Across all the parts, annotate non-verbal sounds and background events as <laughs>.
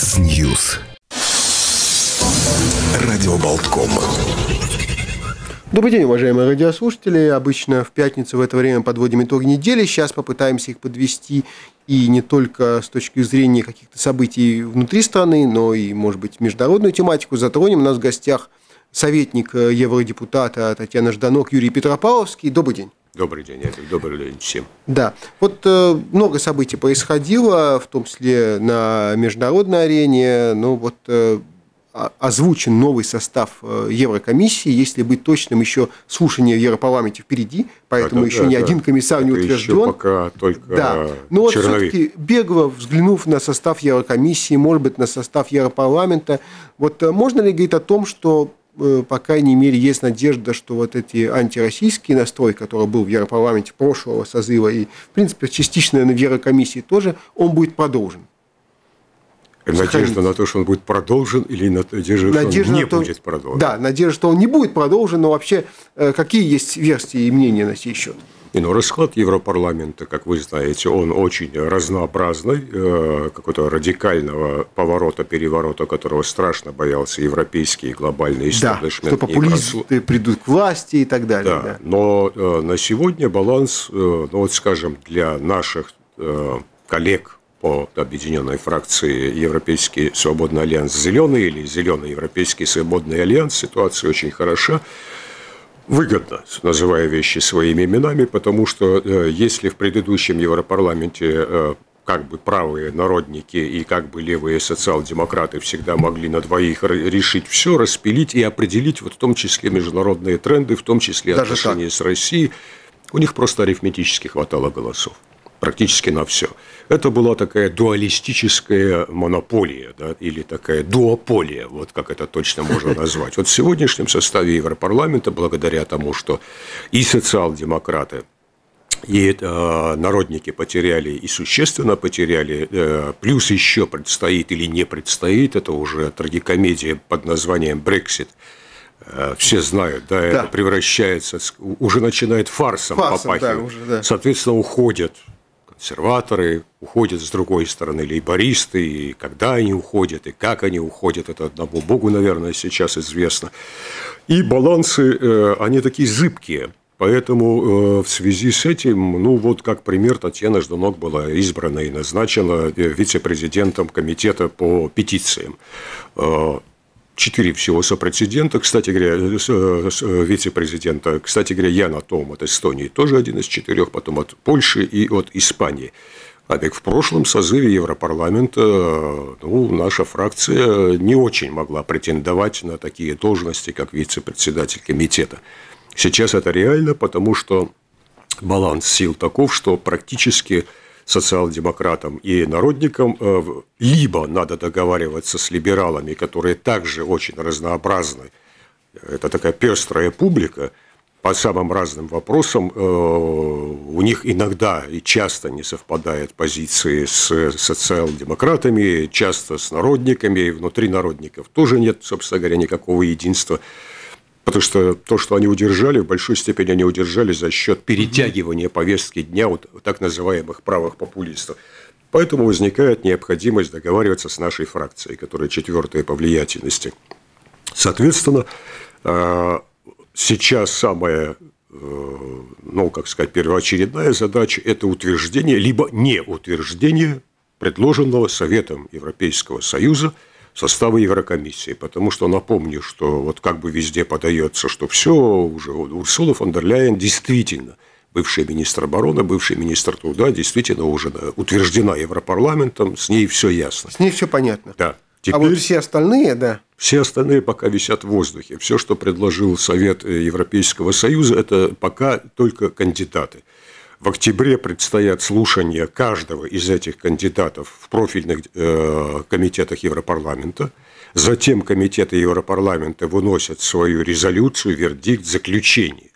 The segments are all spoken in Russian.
Бизнес-Ньюс. Радио Болтком. Добрый день, уважаемые радиослушатели. Обычно в пятницу в это время подводим итоги недели. Сейчас попытаемся их подвести и не только с точки зрения каких-то событий внутри страны, но и, может быть, международную тематику затронем. У нас в гостях советник э, евродепутата Татьяна Жданок, Юрий Петропавловский. Добрый день. Добрый день, это добрый день всем. Да, вот э, много событий происходило, в том числе на международной арене, Ну вот э, озвучен новый состав э, Еврокомиссии, если быть точным, еще слушание в Европарламенте впереди, поэтому а, да, еще да, ни да. один комиссар это не утвержден. Еще пока только да. Но ну вот все-таки бегло взглянув на состав Еврокомиссии, может быть, на состав Европарламента, вот э, можно ли говорить о том, что Э, по крайней мере, есть надежда, что вот эти антироссийские настрой, который был в Европарламенте прошлого созыва и, в принципе, частично на Еврокомиссии тоже, он будет продолжен. Надежда на то, что он будет продолжен, или надежда, надежда что он не то, будет продолжен? Да, надежда, что он не будет продолжен, но вообще э, какие есть версии и мнения на сей счет? И, но расклад Европарламента, как вы знаете, он очень разнообразный, э, какого-то радикального поворота, переворота, которого страшно боялся европейский и глобальный истеблишмент. Да, что популисты просл... придут к власти и так далее. Да, да. но э, на сегодня баланс, э, ну вот скажем, для наших коллег по объединенной фракции Европейский свободный альянс «Зеленый» или «Зеленый Европейский свободный альянс» ситуация очень хороша выгодно, называя вещи своими именами, потому что э, если в предыдущем Европарламенте э, как бы правые народники и как бы левые социал-демократы всегда могли на двоих решить все, распилить и определить, вот в том числе международные тренды, в том числе Даже отношения так. с Россией, у них просто арифметически хватало голосов практически на все это была такая дуалистическая монополия, да, или такая дуополия, вот как это точно можно <laughs> назвать. Вот в сегодняшнем составе Европарламента, благодаря тому, что и социал-демократы, и э, народники потеряли, и существенно потеряли, э, плюс еще предстоит или не предстоит, это уже трагикомедия под названием «Брексит», э, все знают, да, да, это превращается, уже начинает фарсом, фарсом попахивать. Да, уже, да. Соответственно, уходят консерваторы, уходят с другой стороны лейбористы, и когда они уходят, и как они уходят, это одному богу, наверное, сейчас известно. И балансы, э, они такие зыбкие. Поэтому э, в связи с этим, ну вот как пример, Татьяна Жданок была избрана и назначена э, вице-президентом комитета по петициям четыре всего сопрезидента, кстати говоря, э, э, э, вице-президента, кстати говоря, Яна Том от Эстонии тоже один из четырех, потом от Польши и от Испании. А ведь в прошлом созыве Европарламента ну, наша фракция не очень могла претендовать на такие должности, как вице-председатель комитета. Сейчас это реально, потому что баланс сил таков, что практически социал-демократам и народникам, э, либо надо договариваться с либералами, которые также очень разнообразны. Это такая пестрая публика по самым разным вопросам. Э, у них иногда и часто не совпадают позиции с социал-демократами, часто с народниками, и внутри народников тоже нет, собственно говоря, никакого единства. Потому что то, что они удержали, в большой степени они удержали за счет перетягивания повестки дня вот так называемых правых популистов. Поэтому возникает необходимость договариваться с нашей фракцией, которая четвертая по влиятельности. Соответственно, а, сейчас самая, э, ну, как сказать, первоочередная задача – это утверждение, либо не утверждение предложенного Советом Европейского Союза – состава Еврокомиссии, потому что напомню, что вот как бы везде подается, что все уже Урсула фон дер Ляйен действительно бывший министр обороны, бывший министр труда, действительно уже утверждена Европарламентом, с ней все ясно. С ней все понятно. Да. Теперь... А вот все остальные, да? Все остальные пока висят в воздухе. Все, что предложил Совет Европейского Союза, это пока только кандидаты. В октябре предстоят слушания каждого из этих кандидатов в профильных э, комитетах Европарламента. Затем комитеты Европарламента выносят свою резолюцию, вердикт, заключение.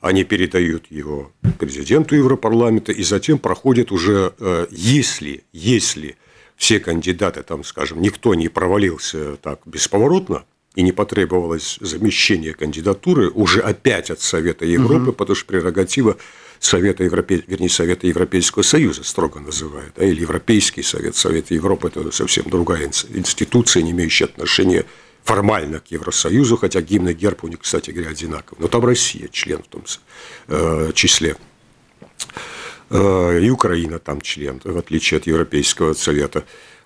Они передают его президенту Европарламента и затем проходят уже, э, если, если все кандидаты, там, скажем, никто не провалился так бесповоротно, и не потребовалось замещение кандидатуры уже опять от Совета Европы, угу. потому что прерогатива Совета Европе... вернее, Совета Европейского Союза, строго называют, да, или Европейский Совет, Совет Европы, это совсем другая институция, не имеющая отношения формально к Евросоюзу, хотя гимн и герб у них, кстати говоря, одинаковы. Но там Россия член в том э, числе. Э, и Украина там член, в отличие от Европейского Совета.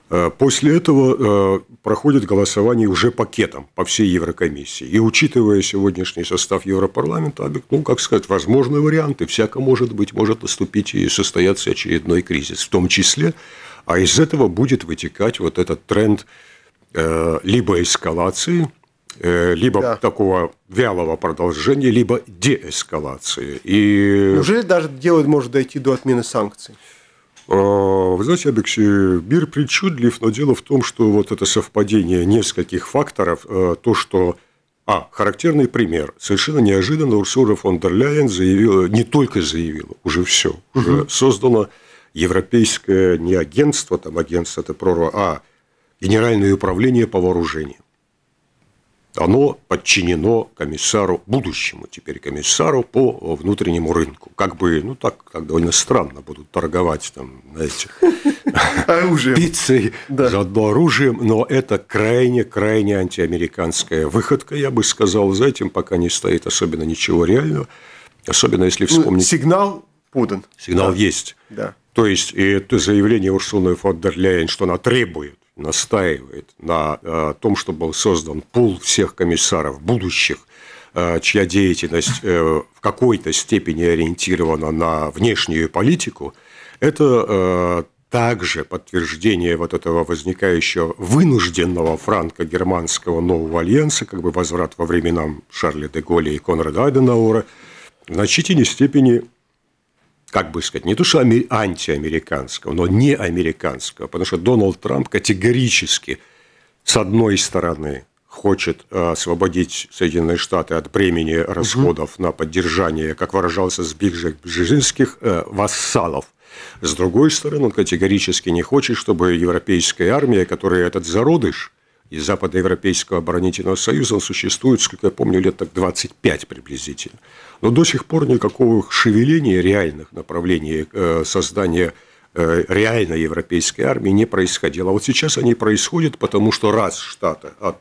Э, после этого э, проходит голосование уже пакетом по всей Еврокомиссии. И учитывая сегодняшний состав Европарламента, ну, как сказать, возможны варианты. Всяко может быть, может наступить и состояться очередной кризис. В том числе, а из этого будет вытекать вот этот тренд э, либо эскалации, либо да. такого вялого продолжения, либо деэскалации. И... Неужели даже дело может дойти до отмены санкций? А, вы знаете, Абекс, э, мир причудлив, но дело в том, что вот это совпадение нескольких факторов, э, то, что а, характерный пример. Совершенно неожиданно Урсула фон дер Ляйен заявила, не только заявила, уже все, уже создано европейское не агентство, там агентство это прорва, а Генеральное управление по вооружениям оно подчинено комиссару, будущему теперь комиссару по внутреннему рынку. Как бы, ну так, так довольно странно будут торговать там, знаете, <laughs> оружием. пиццей, да. заодно оружием, но это крайне-крайне антиамериканская выходка, я бы сказал, за этим пока не стоит особенно ничего реального, особенно если ну, вспомнить... Ну, сигнал подан. Сигнал да. есть. Да. То есть, и это заявление Урсуны фон дер Ляйен, что она требует настаивает на э, том, чтобы был создан пул всех комиссаров будущих, э, чья деятельность э, в какой-то степени ориентирована на внешнюю политику, это также подтверждение вот этого возникающего вынужденного франко-германского нового альянса, как бы возврат во времена Шарля де Голля и Конрада Аденаура, в значительной степени как бы сказать, не то что антиамериканского, но не американского, потому что Дональд Трамп категорически, с одной стороны, хочет э, освободить Соединенные Штаты от бремени расходов угу. на поддержание, как выражался Збигжек Бжезинских, э, вассалов. С другой стороны, он категорически не хочет, чтобы европейская армия, которая этот зародыш из Западноевропейского оборонительного союза, он существует, сколько я помню, лет так 25 приблизительно, но до сих пор никакого шевеления реальных направлений э, создания э, реальной европейской армии не происходило. А вот сейчас они происходят, потому что раз Штаты от,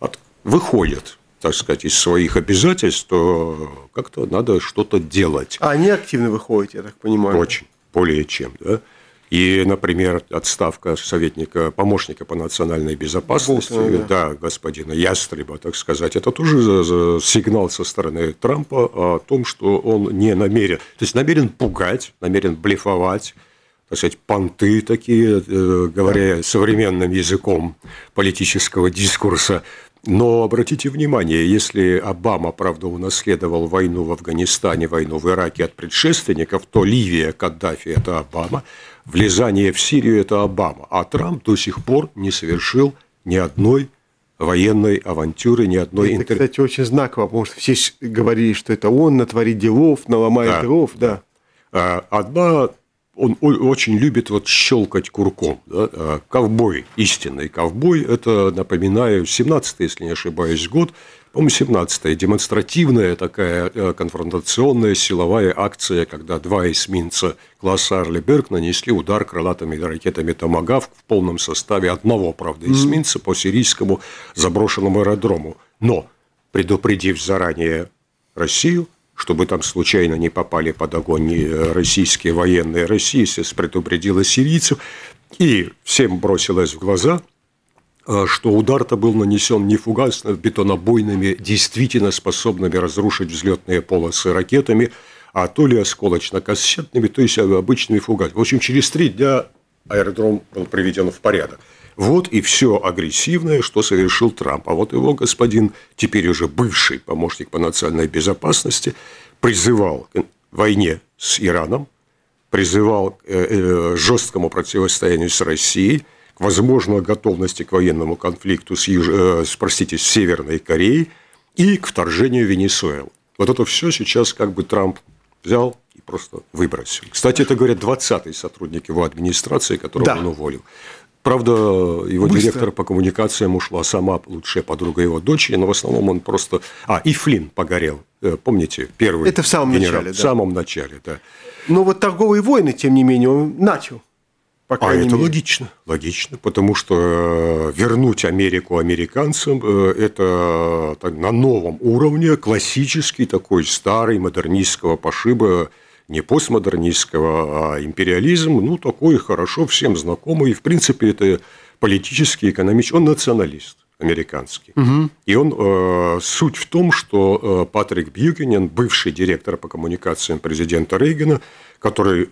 от, выходят так сказать, из своих обязательств, то как-то надо что-то делать. А они активно выходят, я так понимаю? Очень, более чем, да. И, например, отставка советника, помощника по национальной безопасности, да. да, господина Ястреба, так сказать, это тоже сигнал со стороны Трампа о том, что он не намерен, то есть намерен пугать, намерен блефовать, так сказать, понты такие, э, говоря современным языком политического дискурса. Но обратите внимание, если Обама, правда, унаследовал войну в Афганистане, войну в Ираке от предшественников, то Ливия, Каддафи – это Обама влезание в Сирию – это Обама, а Трамп до сих пор не совершил ни одной военной авантюры, ни одной Это, интер... кстати, очень знаково, потому что все говорили, что это он натворит делов, наломает да. дров, да. А, одна, он очень любит вот щелкать курком. Да? А, ковбой, истинный ковбой, это, напоминаю, 17-й, если не ошибаюсь, год, по-моему, 17-я, демонстративная такая э, конфронтационная силовая акция, когда два эсминца класса Арлиберг нанесли удар крылатыми ракетами «Томагавк» в полном составе одного, правда, эсминца по сирийскому заброшенному аэродрому. Но, предупредив заранее Россию, чтобы там случайно не попали под огонь э, российские военные, Россия предупредила сирийцев, и всем бросилось в глаза – Э, что удар-то был нанесен не фугасно а бетонобойными, действительно способными разрушить взлетные полосы ракетами, а то ли осколочно-кассетными, то есть э, обычными фугасами. В общем, через три дня аэродром был приведен в порядок. Вот и все агрессивное, что совершил Трамп. А вот его господин, теперь уже бывший помощник по национальной безопасности, призывал к войне с Ираном, призывал к э, жесткому противостоянию с Россией – к возможной готовности к военному конфликту с, Юж... Э, простите, с Северной Кореей и к вторжению Венесуэлы. Вот это все сейчас как бы Трамп взял и просто выбросил. Кстати, это говорят 20-й сотрудник его администрации, которого да. он уволил. Правда, его Быстро. директор по коммуникациям ушла сама лучшая подруга его дочери, но в основном он просто... А, и Флинн погорел, э, помните, первый Это в самом генерал, начале, да. В самом начале, да. Но вот торговые войны, тем не менее, он начал. По а мере. это логично. Логично, потому что э, вернуть Америку американцам э, – это на новом уровне классический такой старый модернистского пошиба, не постмодернистского, а империализм, ну, такой хорошо всем знакомый. В принципе, это политический, экономический, он националист американский. Угу. И он, э, суть в том, что э, Патрик Бьюкинен, бывший директор по коммуникациям президента Рейгана, который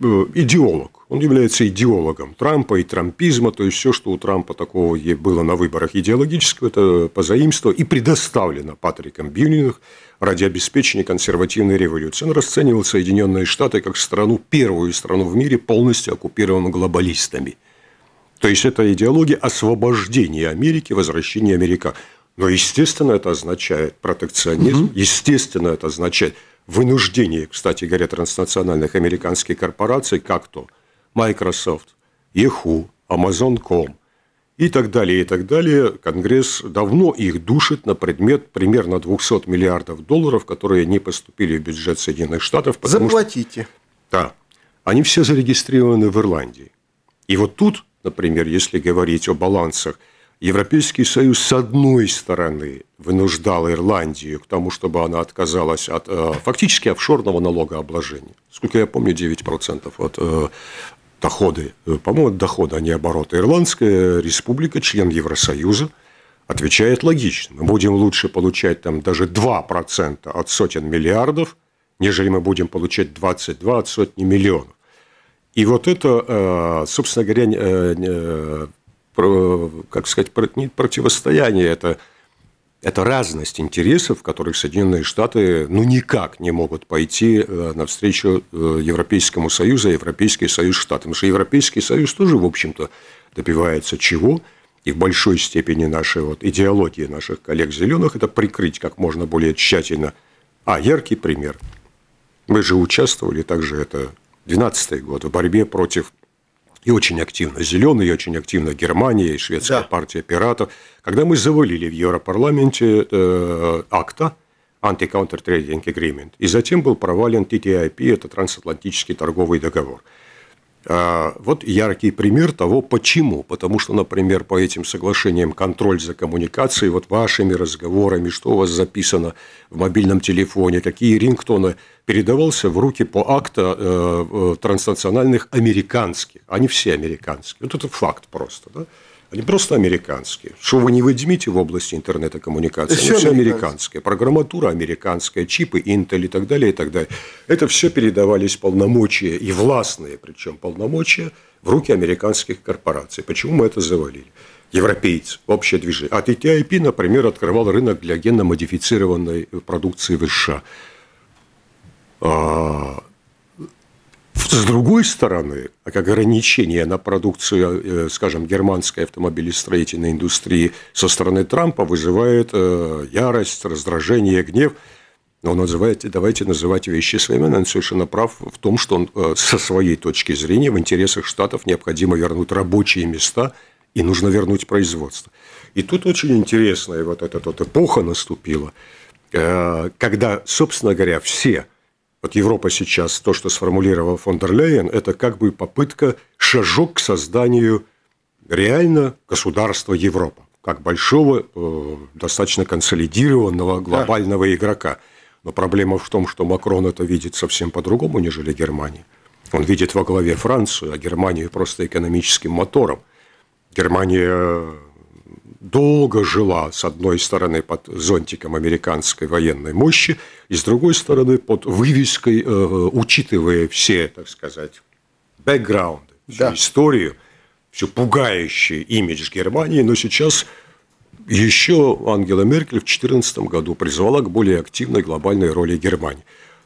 Э, идеолог. Он является идеологом Трампа и трампизма, то есть все, что у Трампа такого было на выборах идеологического, это позаимствовано и предоставлено Патриком Бьюниных ради обеспечения консервативной революции. Он расценивал Соединенные Штаты как страну, первую страну в мире, полностью оккупированную глобалистами. То есть, это идеология освобождения Америки, возвращения Америка. Но, естественно, это означает протекционизм, угу. естественно, это означает Вынуждение, кстати говоря, транснациональных американских корпораций, как то Microsoft, Yahoo, Amazon.com и так далее, и так далее, Конгресс давно их душит на предмет примерно 200 миллиардов долларов, которые не поступили в бюджет Соединенных Штатов. Заплатите. Что, да. Они все зарегистрированы в Ирландии. И вот тут, например, если говорить о балансах – Европейский Союз, с одной стороны, вынуждал Ирландию к тому, чтобы она отказалась от э, фактически офшорного налогообложения. Сколько я помню, 9% от э, доходы, э, по-моему, дохода, а не оборота. Ирландская республика, член Евросоюза, отвечает логично. Мы будем лучше получать там даже 2% от сотен миллиардов, нежели мы будем получать 22 от сотни миллионов. И вот это, э, собственно говоря, э, как сказать, не противостояние, это, это разность интересов, в которых Соединенные Штаты ну никак не могут пойти э, навстречу э, Европейскому Союзу, а Европейский Союз Штатам. Потому что Европейский Союз тоже, в общем-то, добивается чего? и в большой степени нашей вот идеологии наших коллег зеленых, это прикрыть как можно более тщательно. А, яркий пример. Мы же участвовали также, это 12-й год, в борьбе против и очень активно зеленые, и очень активно Германия, и шведская да. партия пиратов. Когда мы завалили в Европарламенте э, акта Anti-Counter Trading Agreement, и затем был провален TTIP, а это трансатлантический торговый договор – а, вот яркий пример того, почему. Потому что, например, по этим соглашениям контроль за коммуникацией, вот вашими разговорами, что у вас записано в мобильном телефоне, какие рингтоны, передавался в руки по акта э, э, транснациональных американских, они все американские. Вот это факт просто. Да? они просто американские. Что вы не возьмите в области интернета-коммуникации, все, все американское. Программатура американская, чипы, Intel и так далее, и так далее. Это все передавались полномочия, и властные причем полномочия, в руки американских корпораций. Почему мы это завалили? Европейцы, общее движение. А TTIP, например, открывал рынок для генно-модифицированной продукции в США. А, с другой стороны, как ограничение на продукцию, э, скажем, германской автомобилестроительной индустрии со стороны Трампа вызывает э, ярость, раздражение, гнев. Он называет, давайте называть вещи своими, он совершенно прав в том, что он э, со своей точки зрения в интересах Штатов необходимо вернуть рабочие места и нужно вернуть производство. И тут очень интересная вот эта вот эпоха наступила, когда, собственно говоря, все – вот Европа сейчас, то, что сформулировал фон дер Лейен, это как бы попытка, шажок к созданию реально государства Европа, как большого, э, достаточно консолидированного глобального да. игрока. Но проблема в том, что Макрон это видит совсем по-другому, нежели Германия. Он видит во главе Францию, а Германию просто экономическим мотором. Германия долго жила, с одной стороны, под зонтиком американской военной мощи, и с другой стороны, под вывеской, э, э учитывая все, так сказать, бэкграунды, всю да. историю, все пугающий имидж Германии, но сейчас еще Ангела Меркель в 2014 году призвала к более активной глобальной роли Германии.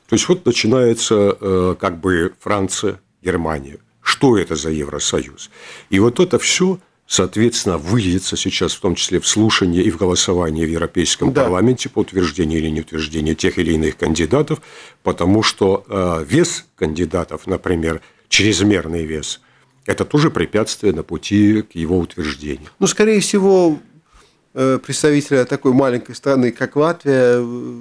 То есть вот начинается э, как бы Франция, Германия. Что это за Евросоюз? И вот это все соответственно, выльется сейчас в том числе в слушании и в голосовании в Европейском да. парламенте по утверждению или неутверждению тех или иных кандидатов, потому что э, вес кандидатов, например, чрезмерный вес, это тоже препятствие на пути к его утверждению. Ну, скорее всего, э, представителя такой маленькой страны, как Латвия, э,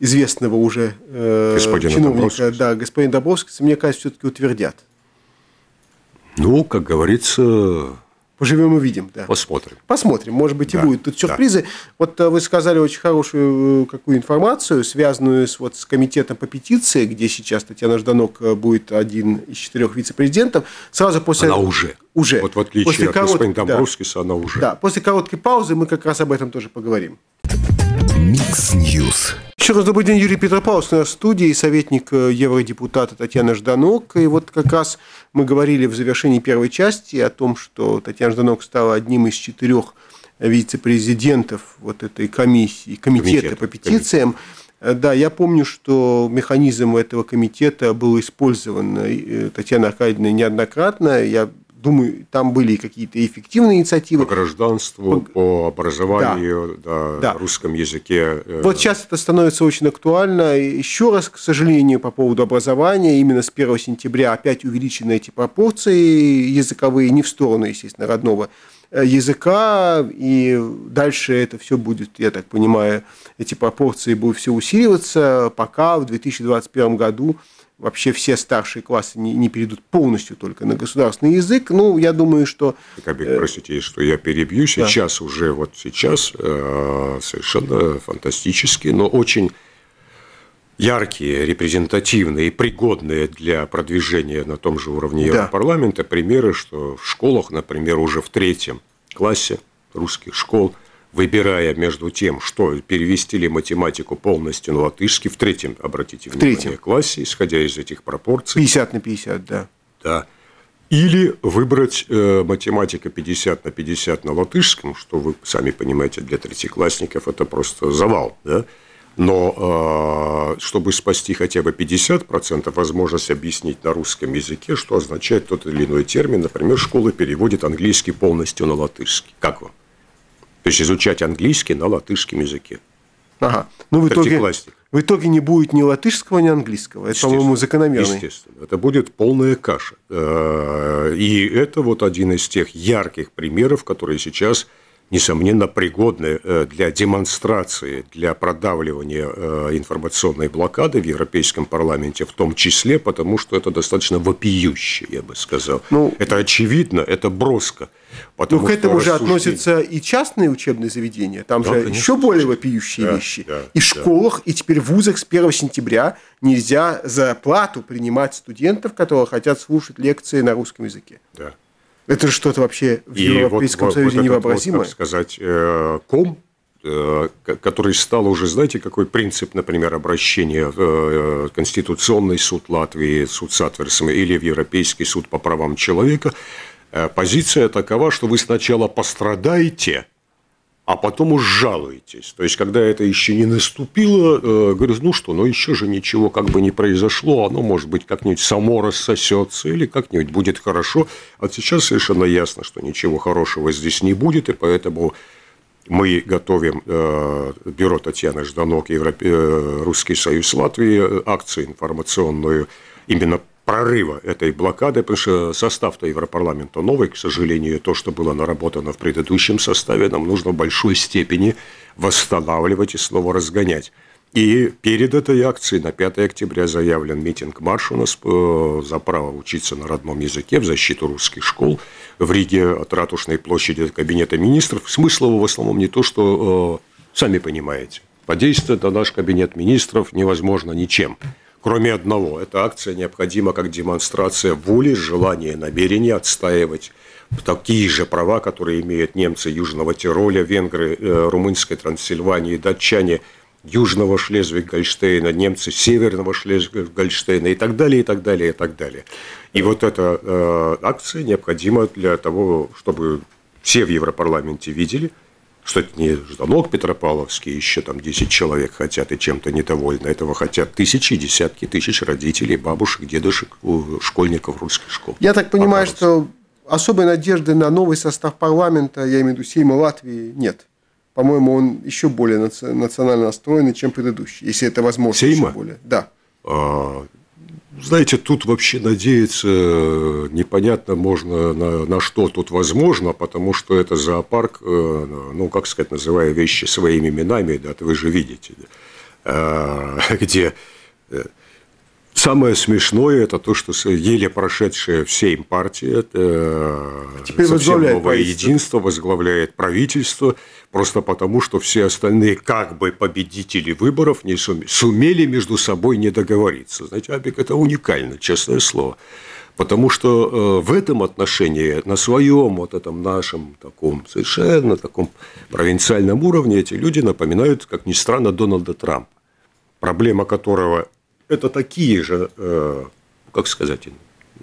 известного уже э, господина чиновника, Добровского. да, господин Добровского, мне кажется, все-таки утвердят. Ну, как говорится, Поживем увидим, да. Посмотрим. Посмотрим, может быть, да. и будет тут сюрпризы. Да. Вот э, вы сказали очень хорошую э, какую информацию, связанную с, вот, с комитетом по петиции, где сейчас Татьяна Жданок э, будет один из четырех вице-президентов. Сразу после... Она уже. Уже. Вот в отличие после от корот... господина Домбровскиса, да. она уже. Да, после короткой паузы мы как раз об этом тоже поговорим. Микс Ньюс. Еще раз добрый день, Юрий Петропавлович, на студии, советник э, евродепутата Татьяна Жданок. И вот как раз мы говорили в завершении первой части о том, что Татьяна Жданок стала одним из четырех вице-президентов вот этой комиссии, комитета комитет, по петициям. Комитет. Э, да, я помню, что механизм этого комитета был использован э, Татьяна Аркадьевна неоднократно. Я думаю, там были какие-то эффективные инициативы. По гражданству, по, по образованию, да. Да, да. русском языке. Э. Вот сейчас это становится очень актуально. Еще раз, к сожалению, по поводу образования, именно с 1 сентября опять увеличены эти пропорции языковые, не в сторону, естественно, родного э, языка, и дальше это все будет, я так понимаю, эти пропорции будут все усиливаться, пока в 2021 году вообще все старшие классы не, не перейдут полностью только на государственный язык. Ну, я думаю, что... Кабик, простите, что я перебью. Сейчас да. уже, вот сейчас э, совершенно фантастически, но очень яркие, репрезентативные и пригодные для продвижения на том же уровне да. примеры, что в школах, например, уже в третьем классе русских школ – выбирая между тем, что перевести ли математику полностью на латышский в третьем, обратите в внимание, третьем. классе, исходя из этих пропорций. 50 на 50, да. Да. Или выбрать э, математика 50 на 50 на латышском, что вы сами понимаете, для третьеклассников это просто завал, да? Но э, чтобы спасти хотя бы 50%, возможность объяснить на русском языке, что означает тот или иной термин, например, школа переводит английский полностью на латышский. Как вам? То есть изучать английский на латышском языке. Ага. Ну, в итоге, в итоге не будет ни латышского, ни английского. Это, по-моему, закономерно. Естественно. Это будет полная каша. Э, и это вот один из тех ярких примеров, которые сейчас несомненно, пригодны э, для демонстрации, для продавливания э, информационной блокады в Европейском парламенте, в том числе, потому что это достаточно вопиюще, я бы сказал. Ну, это очевидно, это броско. Ну, к этому же относятся и частные учебные заведения, там да, же конечно. еще более вопиющие да, вещи. Да, и в школах, и теперь в вузах с 1 сентября нельзя за плату принимать студентов, которые хотят слушать лекции на русском языке. Да. Это что-то вообще в и Европейском вот, Союзе вот невообразимое. Вот, сказать, э, ком, э, который стал уже, знаете, какой принцип, например, обращения в э, Конституционный суд Латвии, суд Сатверсом или в Европейский суд по правам человека, позиция такова, что вы сначала пострадаете – а потом уж жалуетесь. То есть, когда это еще не наступило, э, говорю, ну что, ну еще же ничего как бы не произошло, оно, может быть, как-нибудь само рассосется или как-нибудь будет хорошо. А сейчас совершенно ясно, что ничего хорошего здесь не будет, и поэтому мы готовим э, бюро Татьяны Жданок, Европе, э, Русский союз Латвии, э, акцию информационную именно прорыва этой блокады, потому что состав-то Европарламента новый, к сожалению, то, что было наработано в предыдущем составе, нам нужно в большой степени восстанавливать и снова разгонять. И перед этой акцией на 5 октября заявлен митинг-марш у нас э, за право учиться на родном языке в защиту русских школ в Риге от Ратушной площади до Кабинета министров. Смысл его в основном не то, что, э, сами понимаете, подействует на наш Кабинет министров невозможно ничем кроме одного. Эта акция необходима как демонстрация воли, желания и намерения отстаивать такие же права, которые имеют немцы Южного Тироля, венгры э, Румынской Трансильвании, датчане Южного Шлезвиг-Гольштейна, немцы Северного Шлезвиг-Гольштейна и так далее, и так далее, и так далее. И вот эта э, акция необходима для того, чтобы все в Европарламенте видели – что это не Жданок Петропавловский, еще там 10 человек хотят и чем-то недовольны. Этого хотят тысячи, десятки тысяч родителей, бабушек, дедушек, школьников русских школ. Я так понимаю, что особой надежды на новый состав парламента, я имею в виду Сейма Латвии, нет. По-моему, он еще более национально настроенный, чем предыдущий, если это возможно. Сейма? более. Да. А, знаете, тут вообще надеяться э, непонятно можно на, на что тут возможно, потому что это зоопарк, э, ну, как сказать, называя вещи своими именами, да, это вы же видите, а, <laughs> где э, Самое смешное – это то, что еле прошедшая в Сейм партия э, Теперь совсем новое единство возглавляет правительство, просто потому, что все остальные как бы победители выборов не сумели, сумели между собой не договориться. Знаете, Абик – это уникально, честное слово. Потому что э, в этом отношении, на своем вот этом нашем таком совершенно таком провинциальном уровне эти люди напоминают, как ни странно, Дональда Трампа проблема которого это такие же, э, как сказать,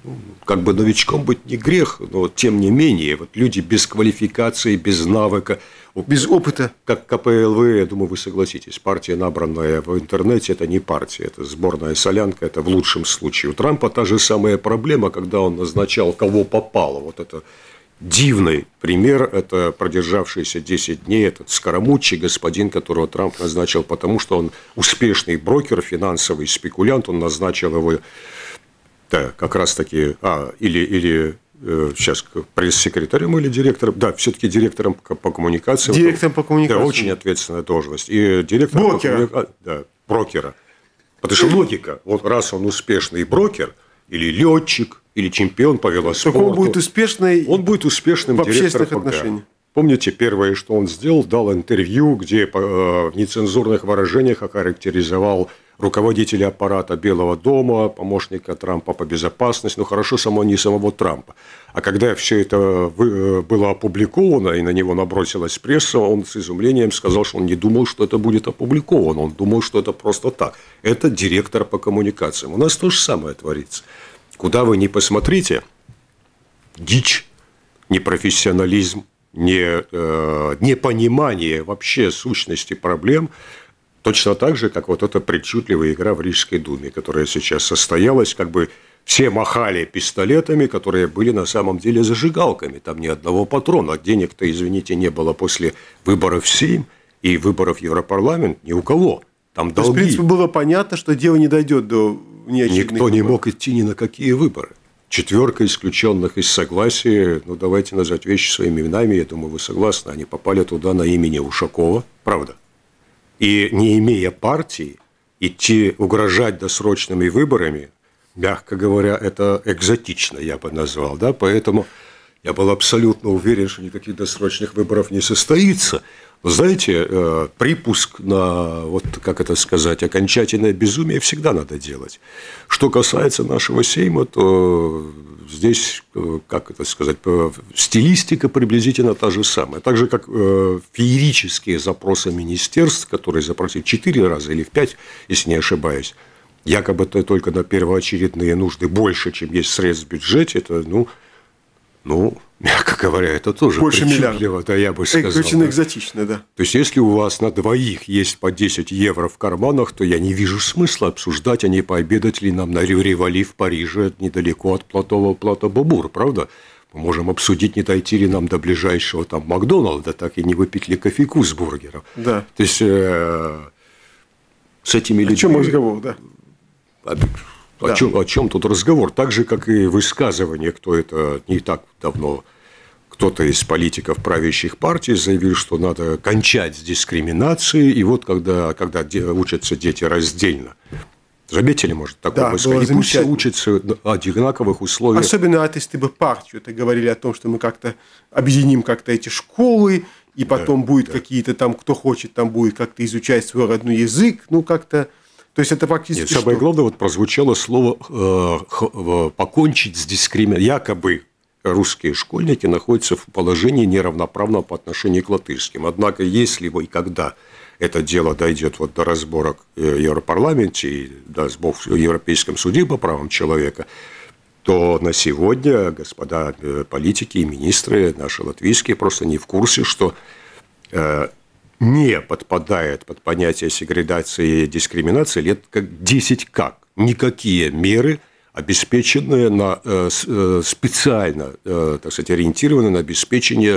ну, как бы новичком быть не грех, но тем не менее, вот люди без квалификации, без навыка, без опыта, как КПЛВ, я думаю, вы согласитесь, партия, набранная в интернете, это не партия, это сборная солянка, это в лучшем случае. У Трампа та же самая проблема, когда он назначал, кого попало, вот это Дивный пример – это продержавшийся 10 дней этот Скоромуччи, господин, которого Трамп назначил, потому что он успешный брокер, финансовый спекулянт, он назначил его да, как раз-таки, а, или, или э, сейчас пресс-секретарем или директором, да, все-таки директором по коммуникациям, Директором по коммуникациям, Да, очень ответственная должность. И директор брокера. По коммуни... да, брокера. Потому что логика, вот раз он успешный брокер – или летчик, или чемпион по велоспорту. Только он будет успешным? Он будет успешным в общественных отношениях. Помните, первое, что он сделал, дал интервью, где э, в нецензурных выражениях охарактеризовал руководителя аппарата Белого дома, помощника Трампа по безопасности, ну хорошо, само не самого Трампа. А когда все это э, было опубликовано и на него набросилась пресса, он с изумлением сказал, что он не думал, что это будет опубликовано, он думал, что это просто так. Это директор по коммуникациям. У нас то же самое творится. Куда вы ни посмотрите, дичь, непрофессионализм, не, э, непонимание вообще сущности проблем – Точно так же, как вот эта причудливая игра в Рижской думе, которая сейчас состоялась, как бы все махали пистолетами, которые были на самом деле зажигалками. Там ни одного патрона. Денег-то, извините, не было после выборов в Сейм и выборов в Европарламент ни у кого. Там долги. То есть, в принципе, было понятно, что дело не дойдет до неочевидных Никто выборов. не мог идти ни на какие выборы. Четверка исключенных из согласия, ну, давайте назвать вещи своими именами, я думаю, вы согласны, они попали туда на имени Ушакова, правда? И не имея партии, идти угрожать досрочными выборами, мягко говоря, это экзотично, я бы назвал. Да? Поэтому я был абсолютно уверен, что никаких досрочных выборов не состоится. Знаете, э, припуск на, вот как это сказать, окончательное безумие всегда надо делать. Что касается нашего Сейма, то э, здесь, э, как это сказать, стилистика приблизительно та же самая. Так же, как феерические запросы министерств, которые запросили четыре раза или в пять, если не ошибаюсь, якобы -то только на первоочередные нужды больше, чем есть средств в бюджете, это, ну, ну, мягко говоря, это тоже больше миллиарда. Да, я бы сказал. Очень да. экзотично, да. То есть, если у вас на двоих есть по 10 евро в карманах, то я не вижу смысла обсуждать, а не пообедать ли нам на Рюревали в Париже недалеко от платового плата Бобур, правда? Мы можем обсудить, не дойти ли нам до ближайшего там Макдоналда, так и не выпить ли кофейку с бургером. Да. То есть, э, с этими людьми... О чем разговор, да? Да. О, чем, о чем тут разговор? Так же, как и высказывание, кто это не так давно, кто-то из политиков правящих партий заявил, что надо кончать с дискриминацией, и вот когда, когда учатся дети раздельно, Заметили, может, такое да, происходит. Пусть все учатся на одинаковых условиях. Особенно от атеисты бы партию это говорили о том, что мы как-то объединим как-то эти школы, и потом да, будет да. какие-то там, кто хочет, там будет как-то изучать свой родной язык. Ну, как-то то есть это фактически... Нет, самое что? главное, вот прозвучало слово э, «покончить с дискриминацией». Якобы русские школьники находятся в положении неравноправном по отношению к латышским. Однако, если и когда это дело дойдет вот до разборок э, в Европарламенте и до сбов в Европейском суде по правам человека, то на сегодня господа э, политики и министры наши латвийские просто не в курсе, что э, не подпадает под понятие сегрегации и дискриминации лет как 10 как. Никакие меры, обеспеченные на, э, э, специально э, так сказать, ориентированы на обеспечение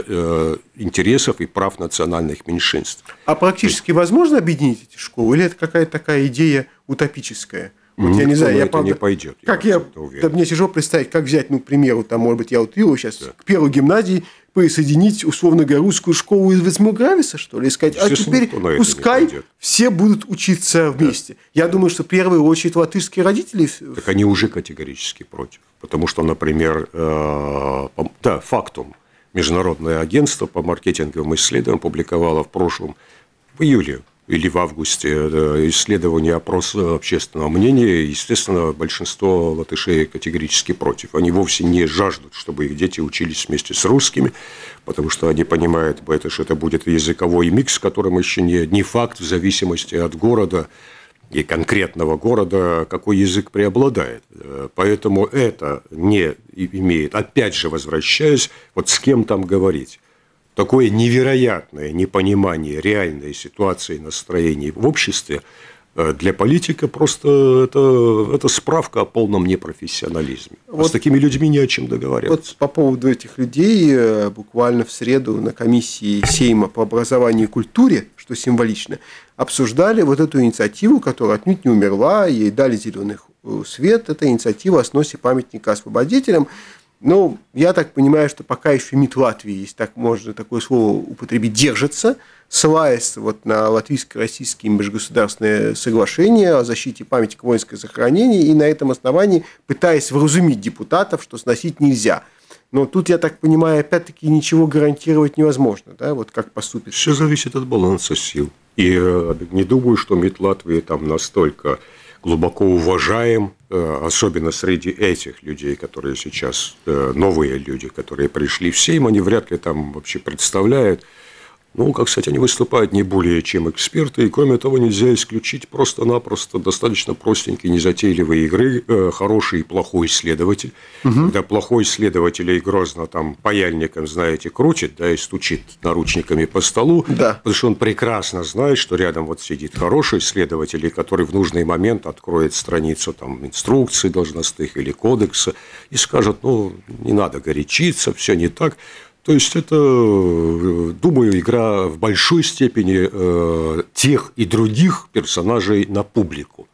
интересов и прав национальных меньшинств. А практически есть... возможно объединить эти школы? Или это какая-то такая идея утопическая? Вот Никто я не знаю, я это правда, не пойдет. Как я, я да, мне тяжело представить, как взять, ну, к примеру, там, может быть, я вот Юру сейчас да. к первой гимназии присоединить, условно говоря, русскую школу из Вецмугрависа, что ли, и сказать, а теперь пускай все будут учиться вместе. Да. Я думаю, что в первую очередь латышские родители... Так они уже категорически против. Потому что, например, э, да, фактум, международное агентство по маркетинговым исследованиям публиковало в прошлом, в июле или в августе э, исследование опроса общественного мнения, естественно, большинство латышей категорически против. Они вовсе не жаждут, чтобы их дети учились вместе с русскими, потому что они понимают, что это будет языковой микс, которым еще не, не факт в зависимости от города и конкретного города, какой язык преобладает. Э, поэтому это не имеет, опять же, возвращаясь, вот с кем там говорить такое невероятное непонимание реальной ситуации и настроений в обществе э, для политика просто это, это справка о полном непрофессионализме. Вот, а с такими людьми ни о чем договариваться. Вот по поводу этих людей э, буквально в среду на комиссии Сейма по образованию и культуре, что символично, обсуждали вот эту инициативу, которая отнюдь не умерла, ей дали зеленый свет. Это инициатива о сносе памятника освободителям. Ну, я так понимаю, что пока еще МИД Латвии, если так можно такое слово употребить, держится, ссылаясь вот на латвийско-российские межгосударственные соглашения о защите памяти воинское захоронение, и на этом основании пытаясь вразумить депутатов, что сносить нельзя. Но тут, я так понимаю, опять-таки ничего гарантировать невозможно, да, вот как поступит. Все зависит от баланса сил. И э, не думаю, что МИД Латвии там настолько глубоко уважаем, Э, особенно среди этих людей, которые сейчас э, новые люди, которые пришли в Сейм, они вряд ли там вообще представляют, ну, как сказать, они выступают не более чем эксперты, и кроме того нельзя исключить просто-напросто достаточно простенькие, незатейливые игры, э, хороший и плохой исследователь. Угу. Когда плохой исследователь и грозно там паяльником, знаете, крутит, да, и стучит наручниками по столу, да. потому что он прекрасно знает, что рядом вот сидит хороший исследователь, который в нужный момент откроет страницу там инструкции должностных или кодекса и скажет, ну, не надо горячиться, все не так. То есть это, э, думаю, игра в большой степени э, тех и других персонажей на публику.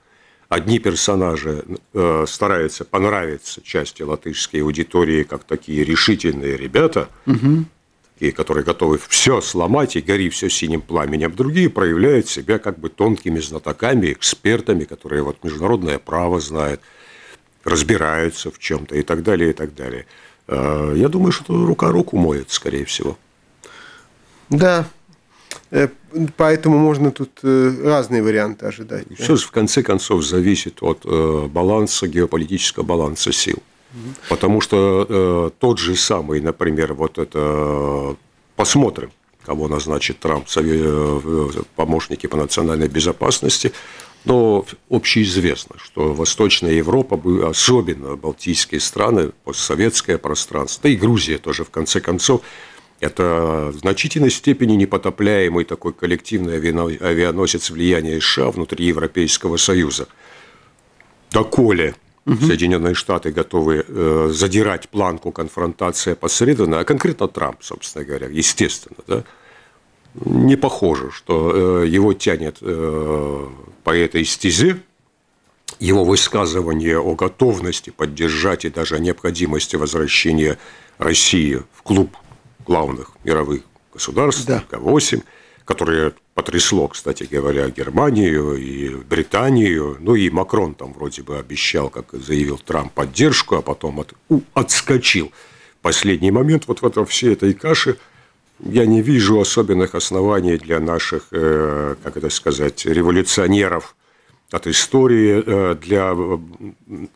Одни персонажи э, стараются понравиться части латышской аудитории как такие решительные ребята, угу. такие, которые готовы все сломать и гори все синим пламенем. Другие проявляют себя как бы тонкими знатоками, экспертами, которые вот международное право знают, разбираются в чем-то и так далее, и так далее. Э, я думаю, что рука руку моет, скорее всего. Да, э, Поэтому можно тут э, разные варианты ожидать. Все же в конце концов зависит от баланса, геополитического баланса сил. Угу. Потому что тот же самый, например, вот это посмотрим, кого назначит Трамп в помощники по национальной безопасности, но общеизвестно, что Восточная Европа, особенно Балтийские страны, постсоветское пространство, и Грузия тоже, в конце концов, это в значительной степени непотопляемый такой коллективный авианосец влияния США внутри Европейского Союза. Доколе угу. Соединенные Штаты готовы э, задирать планку конфронтации посредственно, а конкретно Трамп, собственно говоря, естественно, да, не похоже, что э, его тянет э, по этой стезе. Его высказывание о готовности поддержать и даже о необходимости возвращения России в клуб главных мировых государств, да. К8, которое потрясло, кстати говоря, Германию и Британию. Ну и Макрон там вроде бы обещал, как заявил Трамп, поддержку, а потом от, у, отскочил. Последний момент вот в этом всей этой каше – я не вижу особенных оснований для наших, э, как это сказать, революционеров от истории, э, для э,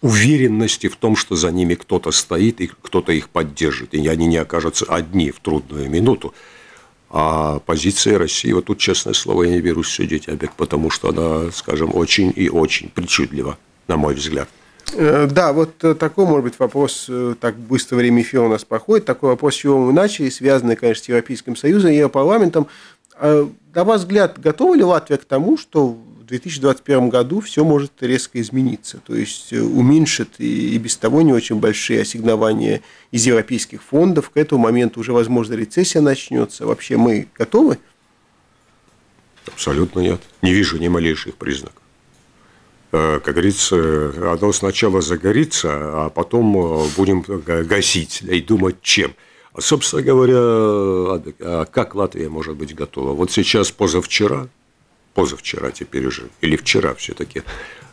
уверенности в том, что за ними кто-то стоит и кто-то их поддержит, и они не окажутся одни в трудную минуту. А позиция России, вот тут, честное слово, я не берусь судить Абек, потому что она, скажем, очень и очень причудлива, на мой взгляд. Э, да, вот э, такой, может быть, вопрос, э, так быстро время эфира у нас проходит, такой вопрос, с чего мы начали, связанный, конечно, с Европейским Союзом и Европарламентом. А, на ваш взгляд, готова ли Латвия к тому, что в 2021 году все может резко измениться, то есть уменьшит и, без того не очень большие ассигнования из европейских фондов, к этому моменту уже, возможно, рецессия начнется. Вообще мы готовы? Абсолютно нет. Не вижу ни малейших признаков. Э, как говорится, оно сначала загорится, а потом э, будем гасить и думать чем. А Собственно говоря, а, а как Латвия может быть готова? Вот сейчас позавчера, позавчера теперь уже, или вчера все-таки,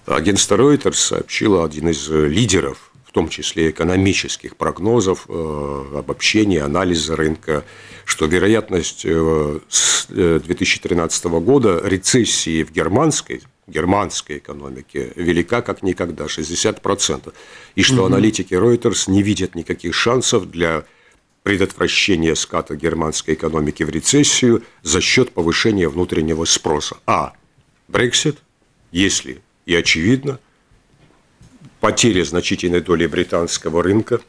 агентство Reuters сообщило один из э, лидеров, в том числе экономических прогнозов, обобщения, анализа рынка, что вероятность с 2013 года рецессии в германской германской экономики велика как никогда, 60%. И что угу. аналитики Reuters не видят никаких шансов для предотвращения ската германской экономики в рецессию за счет повышения внутреннего спроса. А. Брексит, если и очевидно, потери значительной доли британского рынка,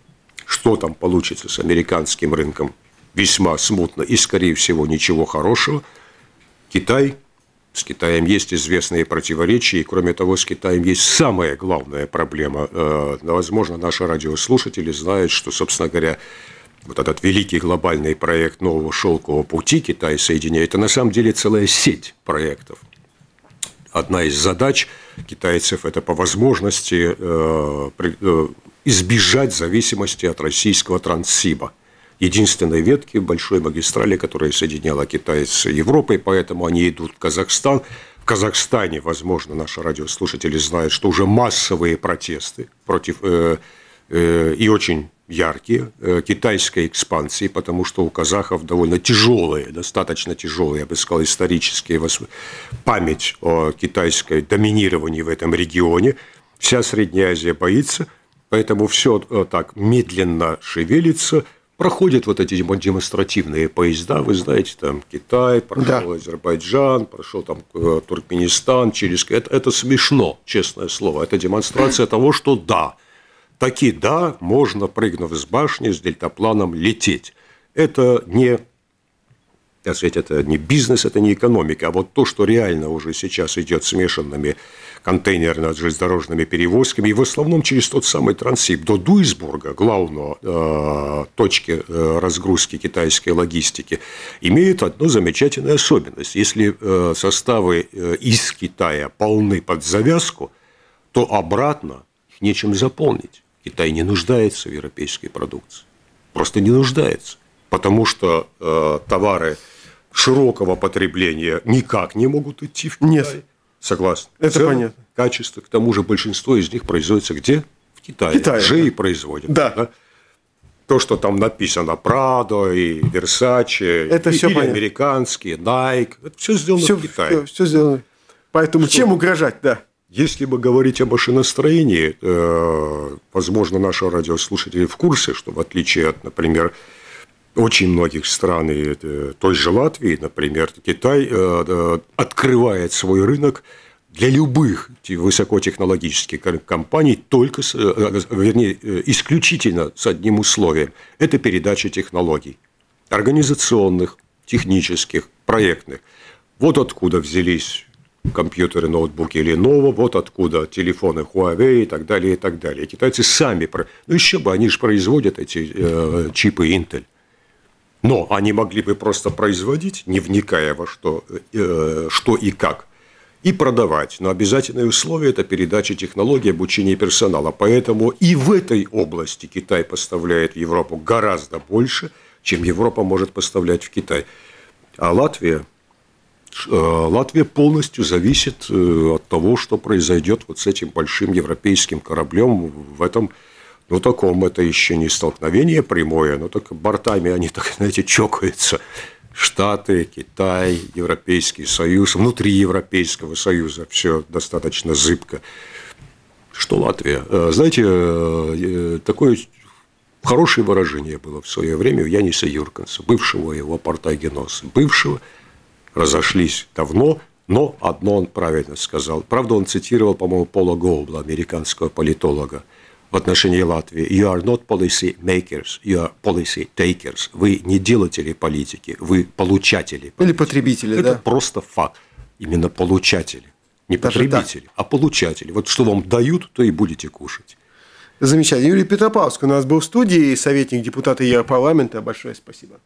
что там получится с американским рынком, весьма смутно и, скорее всего, ничего хорошего. Китай – с Китаем есть известные противоречия, и кроме того, с Китаем есть самая главная проблема. Э, возможно, наши радиослушатели знают, что, собственно говоря, вот этот великий глобальный проект нового шелкового пути Китай соединяет, это на самом деле целая сеть проектов. Одна из задач китайцев – это по возможности э, э, избежать зависимости от российского транссиба – единственной ветки большой магистрали, которая соединяла Китай с Европой, поэтому они идут в Казахстан. В Казахстане, возможно, наши радиослушатели знают, что уже массовые протесты против э, э, и очень яркие э, китайской экспансии, потому что у казахов довольно тяжелые, достаточно тяжелые, я бы сказал, исторические восп... память о китайской доминировании в этом регионе. Вся Средняя Азия боится, поэтому все э, так медленно шевелится – проходят вот эти демонстративные поезда, вы знаете, там Китай, прошел да. Азербайджан, прошел там э, Туркменистан, через... Это, это смешно, честное слово. Это демонстрация того, что да, таки да, можно, прыгнув с башни, с дельтапланом лететь. Это не так это не бизнес, это не экономика, а вот то, что реально уже сейчас идет смешанными контейнерно железнодорожными перевозками, и в основном через тот самый трансип до Дуисбурга, главного э, точки э, разгрузки китайской логистики, имеет одну замечательную особенность. Если э, составы э, из Китая полны под завязку, то обратно их нечем заполнить. Китай не нуждается в европейской продукции. Просто не нуждается. Потому что э, товары широкого потребления никак не могут идти в Китай. Нет. Согласен. Это Целом, понятно. Качество. К тому же большинство из них производится где? В Китае. Китае Же да. и производят. Да. да. То, что там написано Прадо и Версаче, это все или американские, Nike, это все сделано все, в Китае. Все, все сделано. Поэтому что, чем угрожать, да? Если бы говорить о машиностроении, э, возможно, наши радиослушатели в курсе, что в отличие от, например, очень многих стран, и э, той же Латвии, например, Китай э, э, открывает свой рынок для любых высокотехнологических компаний только, с, вернее, исключительно с одним условием – это передача технологий – организационных, технических, проектных. Вот откуда взялись компьютеры, ноутбуки Lenovo, вот откуда телефоны Huawei и так далее, и так далее. Китайцы сами... Ну, еще бы, они же производят эти э, чипы Intel – но они могли бы просто производить, не вникая во что, э, э, что и как, и продавать. Но обязательное условие – это передача технологий, обучение персонала. Поэтому и в этой области Китай поставляет в Европу гораздо больше, чем Европа может поставлять в Китай. А Латвия э, Латвия полностью зависит э, от того, что произойдет вот с этим большим европейским кораблем в этом ну, таком это еще не столкновение прямое, но так бортами они, так, знаете, чокаются. Штаты, Китай, Европейский Союз, внутри Европейского Союза все достаточно зыбко. Что Латвия? Э, знаете, э, э, такое хорошее выражение было в свое время у Яниса Юрканса, бывшего его портагеноса, бывшего, разошлись давно, но одно он правильно сказал. Правда, он цитировал, по-моему, Пола Гоубла, американского политолога – в отношении Латвии. You are not policy makers, you are policy takers. Вы не делатели политики, вы получатели. Политики. Или потребители, Это да? просто факт. Именно получатели. Не Даже потребители, так. а получатели. Вот что вам дают, то и будете кушать. Замечательно. Юрий Петропавский у нас был в студии, советник депутата Европарламента. Большое спасибо.